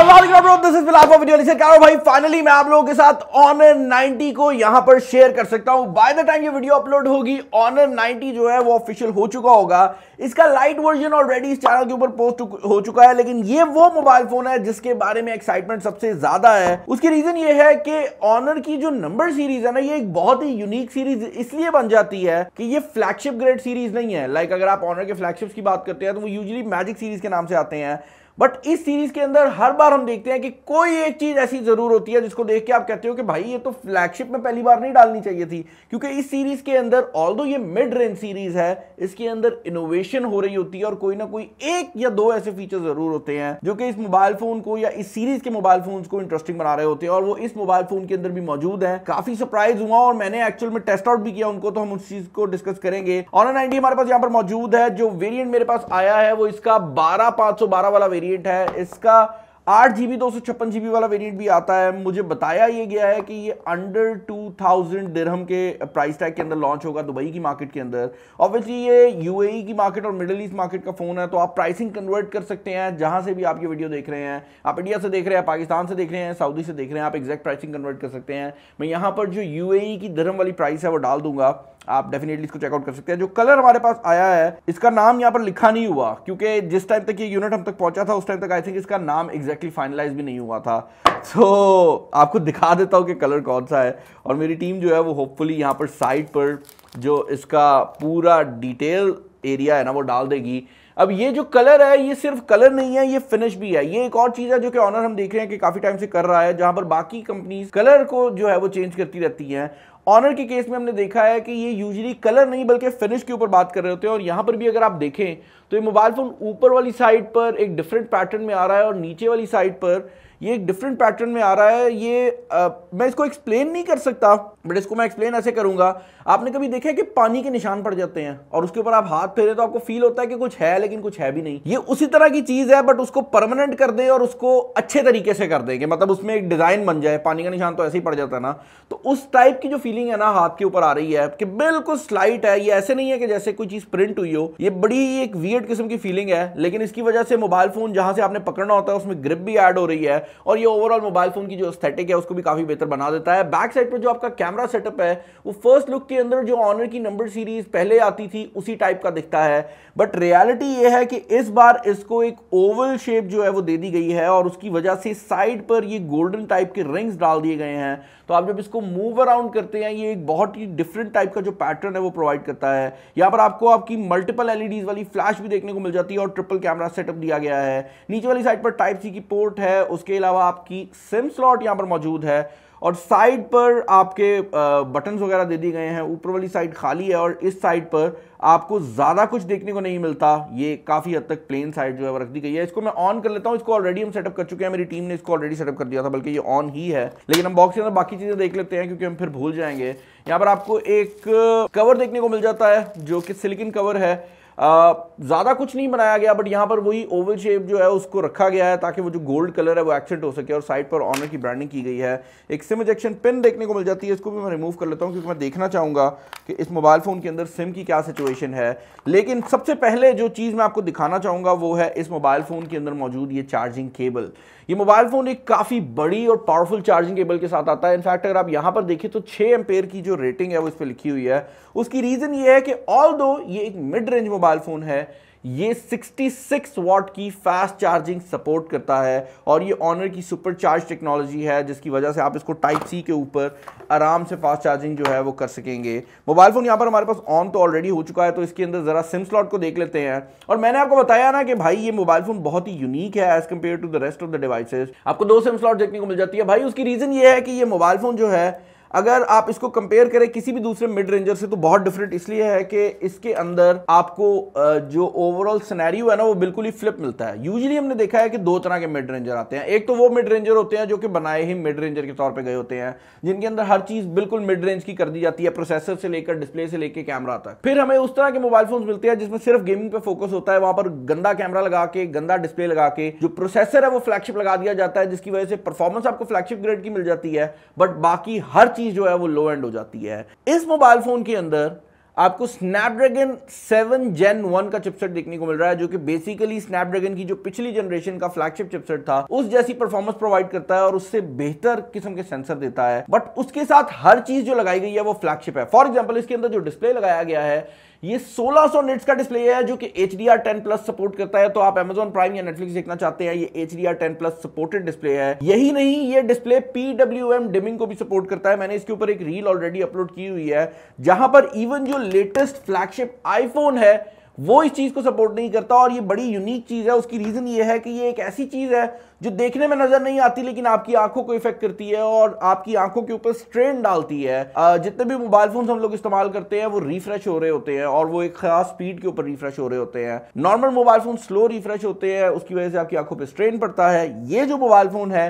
लेकिन ये वो मोबाइल फोन है जिसके बारे में एक्साइटमेंट सबसे ज्यादा है उसकी रीजन ये है कि ऑनर की जो नंबर सीरीज है ना ये एक बहुत ही यूनिक सीरीज इसलिए बन जाती है कि ये फ्लैगशिप ग्रेड सीरीज नहीं है लाइक अगर आप ऑनर के फ्लैगशिप की बात करते हैं तो वो यूजली मैजिक सीरीज के नाम से आते हैं बट इस सीरीज के अंदर हर बार हम देखते हैं कि कोई एक चीज ऐसी जरूर होती है जिसको देख के आप कहते हो कि भाई ये तो फ्लैगशिप में पहली बार नहीं डालनी चाहिए थी क्योंकि इस सीरीज के अंदर ऑल ये मिड रेंज सीरीज है इसके अंदर इनोवेशन हो रही होती है और कोई ना कोई एक या दो ऐसे फीचर जरूर होते हैं जो कि इस मोबाइल फोन को या इस सीरीज के मोबाइल फोन को इंटरेस्टिंग बना रहे होते हैं और वो इस मोबाइल फोन के अंदर भी मौजूद है काफी सरप्राइज हुआ और मैंने एक्चुअल में टेस्ट आउट भी किया उनको तो हम उस चीज को डिस्कस करेंगे ऑनलाइन आईडी हमारे पास यहाँ पर मौजूद है जो वेरियंट मेरे पास आया है वो इसका बारह पांच वाला वेरियंट वेरिएंट है इसका आठ जीबी दो सौ छप्पन जीबी वाला वेरिएंट भी आता है मुझे बताया ये गया है कि ये अंडर टू थाउजेंड डिरहम के प्राइस टैग के अंदर लॉन्च होगा दुबई की मार्केट के अंदर ऑब्वियसली ये यूएई e की मार्केट और मिडिल ईस्ट मार्केट का फ़ोन है तो आप प्राइसिंग कन्वर्ट कर सकते हैं जहां से भी आप ये वीडियो देख रहे हैं आप इंडिया से देख रहे हैं पाकिस्तान से देख रहे हैं सऊदी से देख रहे हैं आप एग्जैक्ट प्राइसिंग कन्वर्ट कर सकते हैं मैं यहाँ पर जो यू e की धर्म वाली प्राइस है वो डाल दूंगा आप डेफिनेटली इसको चेकआउट कर सकते हैं जो कलर हमारे पास आया है इसका नाम यहाँ पर लिखा नहीं हुआ क्योंकि जिस टाइम तक ये यूनिट हम तक पहुंचा था उस टाइम तक आई थिंक इसका नाम एग्जैक्टली फाइनलाइज भी नहीं हुआ था सो so, आपको दिखा देता हूँ कि कलर कौन सा है और मेरी टीम जो है वो होपफुली यहाँ पर साइट पर जो इसका पूरा डिटेल एरिया है ना वो डाल देगी अब ये जो कलर है ये सिर्फ कलर नहीं है ये फिनिश भी है ये एक और चीज है जो कि ऑनर हम देख रहे हैं कि काफी टाइम से कर रहा है जहां पर बाकी कंपनीज कलर को जो है वो चेंज करती रहती हैं ऑनर के केस में हमने देखा है कि ये यूजली कलर नहीं बल्कि फिनिश के ऊपर बात कर रहे होते हैं और यहां पर भी अगर आप देखें तो ये मोबाइल फोन ऊपर वाली साइड पर एक डिफरेंट पैटर्न में आ रहा है और नीचे वाली साइड पर ये एक डिफरेंट पैटर्न में आ रहा है ये आ, मैं इसको एक्सप्लेन नहीं कर सकता बट इसको मैं एक्सप्लेन ऐसे करूंगा आपने कभी देखा है कि पानी के निशान पड़ जाते हैं और उसके ऊपर आप हाथ फेरे तो आपको फील होता है कि कुछ है लेकिन कुछ है भी नहीं ये उसी तरह की चीज है बट उसको परमानेंट कर दे और उसको अच्छे तरीके से कर दे कि मतलब उसमें एक डिजाइन बन जाए पानी का निशान तो ऐसे ही पड़ जाता है ना तो उस टाइप की जो फीलिंग है ना हाथ के ऊपर आ रही है कि बिल्कुल स्लाइट है ये ऐसे नहीं है कि जैसे कोई चीज प्रिंट हुई हो ये बड़ी एक वियड किस्म की फीलिंग है लेकिन इसकी वजह से मोबाइल फोन जहां से आपने पकड़ना होता है उसमें ग्रिप भी एड हो रही है और ये ओवरऑल मोबाइल फोन की जो स्थेटिक है उसको भी काफी बेहतर बना देता है बैक साइड पर जो आपका कैमरा सेटअप है वो फर्स्ट लुक के अंदर जो ऑनर की नंबर सीरीज पहले आती थी उसी टाइप का दिखता है बट रियालिटी ये है कि इस बार इसको एक ओवल शेप जो है वो दे दी गई है और उसकी वजह से साइड पर ये गोल्डन टाइप के रिंग्स डाल दिए गए हैं तो आप जब इसको मूव अराउंड करते हैं ये एक बहुत ही डिफरेंट टाइप का जो पैटर्न है वो प्रोवाइड करता है यहाँ पर आपको आपकी मल्टीपल एलईडीज e वाली फ्लैश भी देखने को मिल जाती है और ट्रिपल कैमरा सेटअप दिया गया है नीचे वाली साइड पर टाइप सी की पोर्ट है उसके अलावा आपकी सिम स्लॉट यहाँ पर मौजूद है और साइड पर आपके बटन्स वगैरह दे दिए गए हैं ऊपर वाली साइड खाली है और इस साइड पर आपको ज़्यादा कुछ देखने को नहीं मिलता ये काफ़ी हद तक प्लेन साइड जो है वो रख दी गई है इसको मैं ऑन कर लेता हूँ इसको ऑलरेडी हम सेटअप कर चुके हैं मेरी टीम ने इसको ऑलरेडी सेटअप कर दिया था बल्कि ये ऑन ही है लेकिन हम बॉक्स के अंदर बाकी चीज़ें देख लेते हैं क्योंकि हम फिर भूल जाएंगे यहाँ पर आपको एक कवर देखने को मिल जाता है जो कि सिलिकन कवर है ज़्यादा कुछ नहीं बनाया गया बट यहाँ पर वही ओवल शेप जो है उसको रखा गया है ताकि वो जो गोल्ड कलर है वो एक्सेंट हो सके और साइड पर ऑनर की ब्रांडिंग की गई है एक सिम इजेक्शन पिन देखने को मिल जाती है इसको भी मैं रिमूव कर लेता हूँ क्योंकि मैं देखना चाहूँगा कि इस मोबाइल फ़ोन के अंदर सिम की क्या सिचुएशन है लेकिन सबसे पहले जो चीज़ मैं आपको दिखाना चाहूँगा वो है इस मोबाइल फ़ोन के अंदर मौजूद ये चार्जिंग केबल ये मोबाइल फ़ोन एक काफ़ी बड़ी और पावरफुल चार्जिंग केबल के साथ आता है इनफैक्ट अगर आप यहाँ पर देखें तो छः एम्पेयर की जो रेटिंग है वो इस पर लिखी हुई है उसकी रीज़न ये है कि ऑल ये एक mid range mobile mobile phone है ये 66 वॉट की फास्ट चार्जिंग सपोर्ट करता है और ये ऑनर की सुपर चार्ज टेक्नोलॉजी है जिसकी वजह से आप इसको टाइप सी के ऊपर आराम से फास्ट चार्जिंग जो है वो कर सकेंगे मोबाइल फ़ोन यहां पर हमारे पास ऑन तो ऑलरेडी हो चुका है तो इसके अंदर ज़रा सिम स्लॉट को देख लेते हैं और मैंने आपको बताया ना कि भाई ये मोबाइल फ़ोन बहुत ही यूनिक है as compare to the rest of the devices आपको दो सिम स्लॉट देखने को मिल जाती है भाई उसकी रीज़न ये है कि ये मोबाइल फ़ोन जो है अगर आप इसको कंपेयर करें किसी भी दूसरे मिड रेंजर से तो बहुत डिफरेंट इसलिए है कि इसके अंदर आपको जो ओवरऑल सिनेरियो है ना वो बिल्कुल ही फ्लिप मिलता है यूजली हमने देखा है कि दो तरह के मिड रेंजर आते हैं एक तो वो मिड रेंजर होते हैं जो कि बनाए ही मिड रेंजर के तौर पर गए होते हैं जिनके अंदर हर चीज बिल्कुल मिड रेंज की कर दी जाती है प्रोसेसर से लेकर डिस्प्ले से लेकर कैमरा तक फिर हमें उस तरह के मोबाइल फोन मिलते हैं जिसमें सिर्फ गेमिंग पे फोकस होता है वहां पर गंदा कैमरा लगा के गंदा डिस्प्ले लगा के जो प्रोसेसर है वो फ्लैगशिप लगा दिया जाता है जिसकी वजह से परफॉर्मेंस आपको फ्लैगशिप ग्रेड की मिल जाती है बट बाकी हर चीज़ जो है वो लो एंड हो जाती है इस मोबाइल फ़ोन के अंदर आपको स्नैपड्रैगन 7 जेन 1 का चिपसेट देखने को मिल रहा है जो कि बेसिकली स्नैपड्रैगन की जो पिछली जनरेशन का फ्लैगशिप चिपसेट था उस जैसी परफॉर्मेंस प्रोवाइड करता है और उससे बेहतर किस्म के सेंसर देता है बट उसके साथ हर चीज जो लगाई गई है वो फ्लैगशिप है फॉर एग्जाम्पल इसके अंदर जो डिस्प्ले लगाया गया है ये 1600 निट्स का डिस्प्ले है जो कि H D R ten plus support करता है तो आप एमेजॉन प्राइम या नेटफ्लिक्स देखना चाहते हैं ये H D R ten plus supported display है यही नहीं ये डिस्प्ले पीडब्ल्यू एम डिमिंग को भी सपोर्ट करता है मैंने इसके ऊपर एक रील ऑलरेडी अपलोड की हुई है जहां पर इवन जो लेटेस्ट फ्लैगशिप आईफोन है वो इस चीज़ को सपोर्ट नहीं करता और ये बड़ी यूनिक चीज़ है उसकी रीज़न ये है कि ये एक ऐसी चीज़ है जो देखने में नज़र नहीं आती लेकिन आपकी आंखों को इफेक्ट करती है और आपकी आंखों के ऊपर स्ट्रेन डालती है जितने भी मोबाइल फोन हम लोग इस्तेमाल करते हैं वो रिफ्रेश हो रहे होते हैं और वो एक खास स्पीड के ऊपर रिफ्रेश हो रहे होते हैं normal mobile phone slow refresh होते हैं उसकी वजह से आपकी आंखों पर स्ट्रेन पड़ता है ये जो मोबाइल फोन है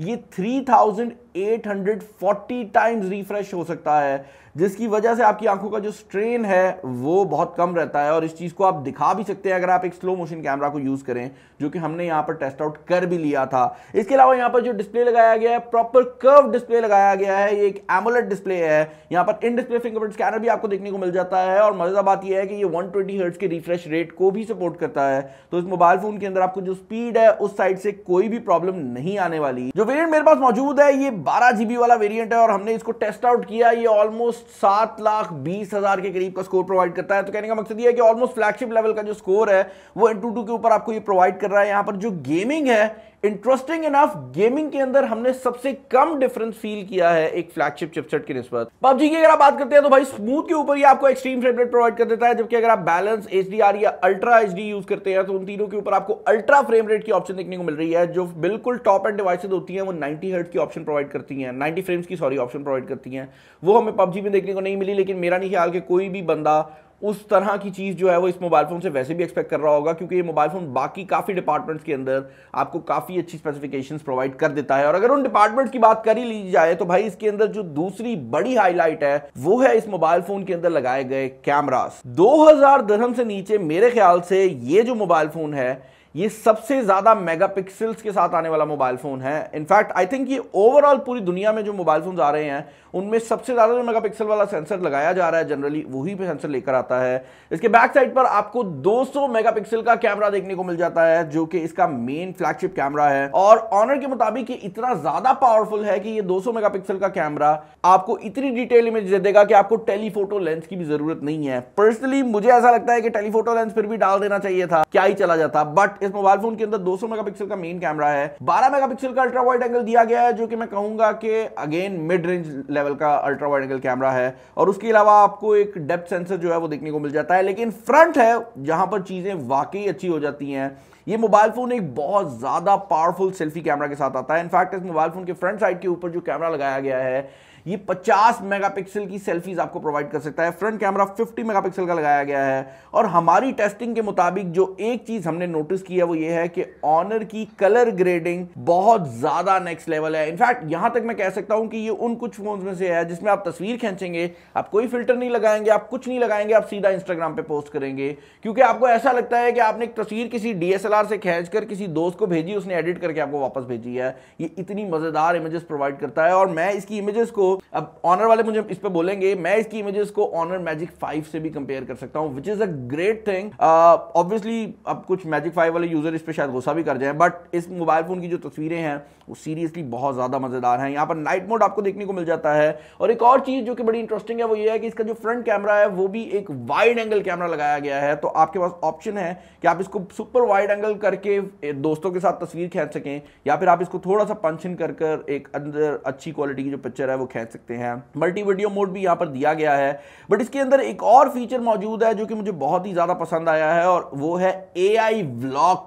ये थ्री थाउजेंड 840 टाइम्स रिफ्रेश हो सकता है जिसकी वजह से आपकी आंखों का जो स्ट्रेन है वो बहुत कम रहता है और इस चीज़ को आप दिखा भी सकते हैं अगर आप एक स्लो मोशन कैमरा को यूज़ करें जो कि हमने यहां पर टेस्ट आउट कर भी लिया था इसके अलावा यहां पर जो डिस्प्ले लगाया गया है प्रॉपर कर्व डिस्प्ले लगाया गया है ये एक एमोलेट डिस्प्ले है यहां पर इन डिस्प्ले फिंगरप्रिंट स्कैनर भी आपको देखने को मिल जाता है और मजेदार बात यह है कि ये वन ट्वेंटी के रिफ्रेश रेट को भी सपोर्ट करता है तो इस मोबाइल फोन के अंदर आपको जो स्पीड है उस साइड से कोई भी प्रॉब्लम नहीं आने वाली जो वेरियंट मेरे पास मौजूद है ये बारह जीबी वाला वेरिएंट है और हमने इसको टेस्ट आउट किया ये ऑलमोस्ट सात लाख बीस हजार के करीब का स्कोर प्रोवाइड करता है तो कहने का मकसद ये है कि ऑलमोस्ट फ्लैगशिप लेवल का जो स्कोर है वो एन के ऊपर आपको ये प्रोवाइड कर रहा है यहाँ पर जो गेमिंग है इंटरेस्टिंग इनफ गेमिंग के अंदर हमने सबसे कम डिफरेंस फील किया है एक फ्लैगशिप चिपसेट की निस्बत पबजी की अगर आप बात करते हैं तो भाई स्मूथ के ऊपर ही आपको एक्सट्रीम फ्रेमरेट प्रोवाइड कर देता है जबकि अगर आप बैलेंस एच या अल्ट्रा एच यूज करते हैं तो उन तीनों के ऊपर आपको अल्ट्रा फ्रेम रेट की ऑप्शन देखने को मिल रही है जो बिल्कुल टॉप एंड डिवाइसेज होती है वो नाइनटी हर्ट की ऑप्शन प्रोवाइड करती है नाइनटी फ्रेम्स की सॉरी ऑप्शन प्रोवाइड करती है वो हमें पबजी में देखने को नहीं मिली लेकिन मेरा नहीं ख्याल कि कोई भी बंदा उस तरह की चीज़ जो है वो इस मोबाइल फ़ोन से वैसे भी एक्सपेक्ट कर रहा होगा क्योंकि ये मोबाइल फ़ोन बाकी काफ़ी डिपार्टमेंट्स के अंदर आपको काफ़ी अच्छी स्पेसिफिकेशंस प्रोवाइड कर देता है और अगर उन डिपार्टमेंट्स की बात कर ली जाए तो भाई इसके अंदर जो दूसरी बड़ी हाईलाइट है वो है इस मोबाइल फ़ोन के अंदर लगाए गए कैमरास दो हज़ार से नीचे मेरे ख्याल से ये जो मोबाइल फ़ोन है ये सबसे ज़्यादा मेगापिक्सल्स के साथ आने वाला मोबाइल फ़ोन है इनफैक्ट आई थिंक ये ओवरऑल पूरी दुनिया में जो मोबाइल फ़ोन आ रहे हैं उनमें सबसे ज़्यादा जो मेगापिक्सल वाला सेंसर लगाया जा रहा है जनरली वही पे सेंसर लेकर आता है इसके बैक साइड पर आपको 200 मेगापिक्सल का कैमरा देखने को मिल जाता है जो कि इसका मेन फ्लैगशिप कैमरा है और ऑनर के मुताबिक ये इतना ज़्यादा पावरफुल है कि ये दो मेगापिक्सल का कैमरा आपको इतनी डिटेल इमेज दे देगा कि आपको टेलीफोटो लेंस की भी ज़रूरत नहीं है पर्सनली मुझे ऐसा लगता है कि टेलीफोटो लेंस फिर भी डाल देना चाहिए था क्या ही चला जाता बट इस मोबाइल फोन के अंदर 200 मेगापिक्सल का मेन कैमरा है 12 मेगापिक्सल का अल्ट्रा वाइड एंगल दिया गया है जो कि मैं कहूंगा कि अगेन मिड रेंज लेवल का अल्ट्रा वाइड एंगल कैमरा है और उसके अलावा आपको एक डेप्थ सेंसर जो है वो देखने को मिल जाता है लेकिन फ्रंट है जहां पर चीजें वाकई अच्छी हो जाती हैं ये मोबाइल फोन एक बहुत ज्यादा पावरफुल सेल्फी कैमरा के साथ आता है इनफैक्ट इस मोबाइल फोन के फ्रंट साइड के ऊपर जो कैमरा लगाया गया है ये 50 मेगापिक्सल की सेल्फीज आपको प्रोवाइड कर सकता है फ्रंट कैमरा 50 मेगापिक्सल का लगाया गया है और हमारी टेस्टिंग के मुताबिक जो एक चीज हमने नोटिस की है वो ये है कि ऑनर की कलर ग्रेडिंग बहुत ज्यादा नेक्स्ट लेवल है इनफैक्ट यहां तक मैं कह सकता हूं कि ये उन कुछ फोन में से है जिसमें आप तस्वीर खींचेंगे आप कोई फिल्टर नहीं लगाएंगे आप कुछ नहीं लगाएंगे आप सीधा इंस्टाग्राम पे पोस्ट करेंगे क्योंकि आपको ऐसा लगता है कि आपने एक तस्वीर किसी डीएसएलआर से खींच कर किसी दोस्त को भेजी उसने एडिट करके आपको वापस भेजी है ये इतनी मजेदार इमेजेस प्रोवाइड करता है और मैं इसकी इमेजेस को अब ऑनर वाले मुझे इस पर बोलेंगे मैं इसकी इमेजेस को ऑनर मैजिक फाइव से भी कंपेयर कर सकता हूँ which is a great thing obviously अब कुछ मैजिक फाइव वाले यूजर इस पर शायद गुस्सा भी कर जाए बट इस मोबाइल फोन की जो तस्वीरें हैं वो सीरियसली बहुत ज़्यादा मज़ेदार है यहाँ पर नाइट मोड आपको देखने को मिल जाता है और एक और चीज़ जो कि बड़ी इंटरेस्टिंग है वो ये है कि इसका जो फ्रंट कैमरा है वो भी एक वाइड एंगल कैमरा लगाया गया है तो आपके पास ऑप्शन है कि आप इसको सुपर वाइड एंगल करके दोस्तों के साथ तस्वीर खींच सकें या फिर आप इसको थोड़ा सा पंचन कर कर एक अंदर अच्छी क्वालिटी की जो पिक्चर है वो खींच सकते हैं मल्टी वीडियो मोड भी यहाँ पर दिया गया है बट इसके अंदर एक और फीचर मौजूद है जो कि मुझे बहुत ही ज़्यादा पसंद आया है और वो है ए आई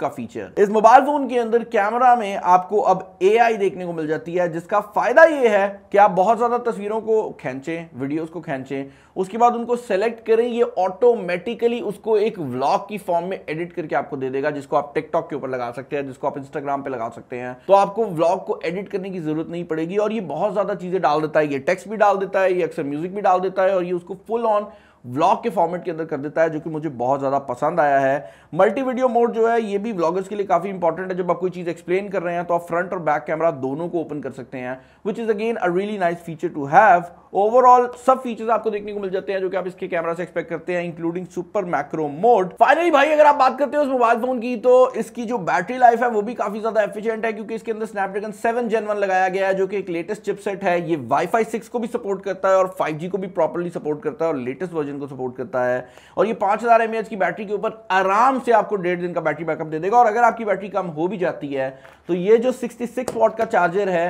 का फीचर इस मोबाइल फोन के अंदर कैमरा में आपको अब एआई देखने को मिल जाती है जिसका फायदा यह है कि आप बहुत ज्यादा तस्वीरों को खींचें वीडियोस को खींचें उसके बाद उनको सेलेक्ट करें ये ऑटोमेटिकली उसको एक व्लॉग की फॉर्म में एडिट करके आपको दे देगा जिसको आप टिकटॉक के ऊपर लगा सकते हैं जिसको आप इंस्टाग्राम पे लगा सकते हैं तो आपको व्लॉग को एडिट करने की जरूरत नहीं पड़ेगी और ये बहुत ज्यादा चीजें डाल देता है ये टेक्स्ट भी डाल देता है ये अक्सर म्यूजिक भी डाल देता है और ये उसको फुल ऑन व्लॉग के फॉर्मेट के अंदर कर देता है जो कि मुझे बहुत ज़्यादा पसंद आया है मल्टी वीडियो मोड जो है ये भी व्लॉगर्स के लिए काफ़ी इंपॉर्टेंट है जब आप कोई चीज़ एक्सप्लेन कर रहे हैं तो आप फ्रंट और बैक कैमरा दोनों को ओपन कर सकते हैं which is again a really nice feature to have overall सब फीचर्स आपको देखने को मिल जाते हैं जो कि आप इसके कैमरा से एक्सपेक्ट करते हैं including super macro mode finally भाई अगर आप बात करते हो उस मोबाइल फोन की तो इसकी जो बैटरी लाइफ है वो भी काफी ज्यादा एफिशिएंट है क्योंकि इसके अंदर स्नैपड्रैगन 7 जेन 1 लगाया गया है जो कि एक लेटेस्ट चिपसेट है ये वाई फाई को भी सपोर्ट करता है और फाइव को भी प्रॉपरली सपोर्ट करता है और लेटेस्ट वर्जन वर्जन को सपोर्ट करता है और ये पांच हज़ार एम की बैटरी के ऊपर आराम से आपको डेढ़ दिन का बैटरी बैकअप दे देगा और अगर आपकी बैटरी कम हो भी जाती है तो ये जो सिक्सटी सिक्स वॉट का चार्जर है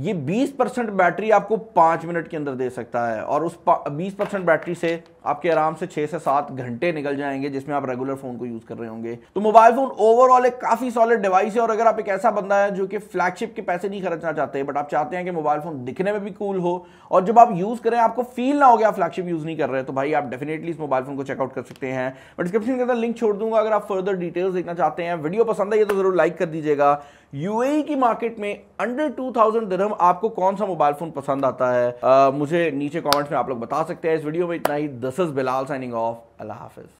ये 20 परसेंट बैटरी आपको पांच मिनट के अंदर दे सकता है और उस 20 परसेंट बैटरी से आपके आराम से छह से सात घंटे निकल जाएंगे जिसमें आप रेगुलर फोन को यूज कर रहे होंगे तो मोबाइल फोन ओवरऑल एक काफी सॉलिड डिवाइस है और अगर आप एक ऐसा बंदा है जो कि फ्लैगशिप के पैसे नहीं खर्चना चाहते बट आप चाहते हैं कि मोबाइल फोन दिखने में भी कूल हो और जब आप यूज करें आपको फील ना हो गया फ्लैगशिप यूज नहीं कर रहे तो भाई आप डेफिनेटली इस मोबाइल फोन को चेकआउट कर सकते हैं मैं डिस्क्रिप्शन के अंदर लिंक छोड़ दूंगा अगर आप फर्दर डिटेल्स देखना चाहते हैं वीडियो पसंद है तो जरूर लाइक कर दीजिएगा यूएई e की मार्केट में अंडर टू थाउजेंड मोहतरम आपको कौन सा मोबाइल फोन पसंद आता है आ, मुझे नीचे कमेंट्स में आप लोग बता सकते हैं इस वीडियो में इतना ही दस बिलाल साइनिंग ऑफ अल्लाह हाफिज